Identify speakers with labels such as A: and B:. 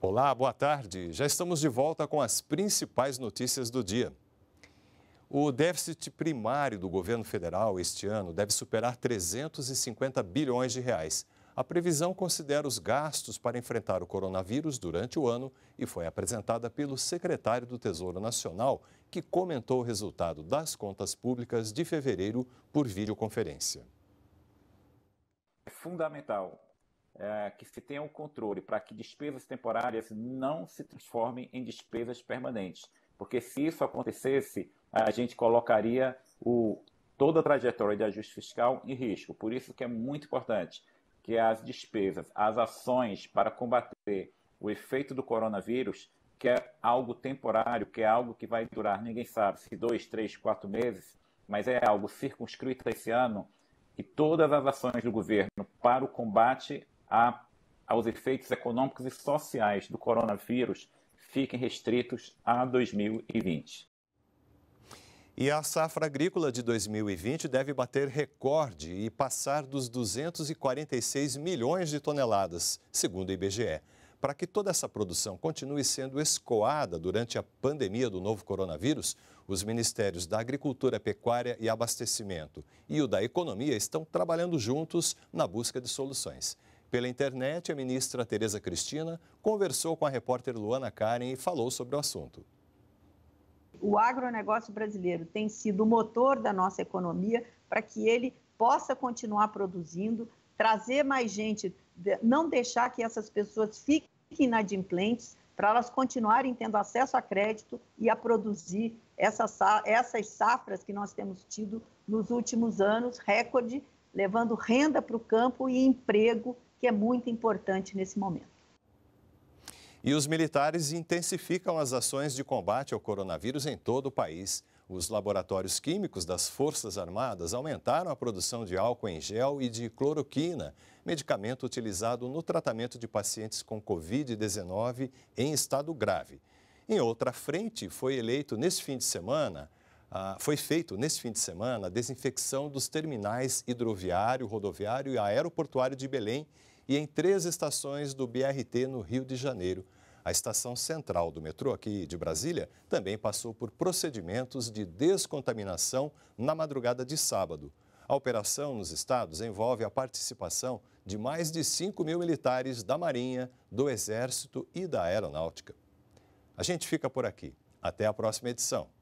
A: Olá, boa tarde. Já estamos de volta com as principais notícias do dia. O déficit primário do governo federal este ano deve superar 350 bilhões de reais. A previsão considera os gastos para enfrentar o coronavírus durante o ano e foi apresentada pelo secretário do Tesouro Nacional, que comentou o resultado das contas públicas de fevereiro por videoconferência.
B: É fundamental é, que se tenha um controle para que despesas temporárias não se transformem em despesas permanentes. Porque se isso acontecesse, a gente colocaria o, toda a trajetória de ajuste fiscal em risco. Por isso que é muito importante que as despesas, as ações para combater o efeito do coronavírus, que é algo temporário, que é algo que vai durar, ninguém sabe, se dois, três, quatro meses, mas é algo circunscrito esse ano, e todas as ações do governo para o combate a, aos efeitos econômicos e sociais do coronavírus fiquem restritos a 2020.
A: E a safra agrícola de 2020 deve bater recorde e passar dos 246 milhões de toneladas, segundo o IBGE. Para que toda essa produção continue sendo escoada durante a pandemia do novo coronavírus, os ministérios da Agricultura, Pecuária e Abastecimento e o da Economia estão trabalhando juntos na busca de soluções. Pela internet, a ministra Tereza Cristina conversou com a repórter Luana Karen e falou sobre o assunto.
C: O agronegócio brasileiro tem sido o motor da nossa economia para que ele possa continuar produzindo, trazer mais gente, não deixar que essas pessoas fiquem inadimplentes, para elas continuarem tendo acesso a crédito e a produzir essas, essas safras que nós temos tido nos últimos anos, recorde, levando renda para o campo e emprego que é muito importante nesse momento.
A: E os militares intensificam as ações de combate ao coronavírus em todo o país. Os laboratórios químicos das Forças Armadas aumentaram a produção de álcool em gel e de cloroquina, medicamento utilizado no tratamento de pacientes com Covid-19 em estado grave. Em outra frente, foi eleito neste fim de semana ah, foi feito nesse fim de semana a desinfecção dos terminais hidroviário, rodoviário e aeroportuário de Belém e em três estações do BRT no Rio de Janeiro. A estação central do metrô aqui de Brasília também passou por procedimentos de descontaminação na madrugada de sábado. A operação nos estados envolve a participação de mais de 5 mil militares da Marinha, do Exército e da Aeronáutica. A gente fica por aqui. Até a próxima edição.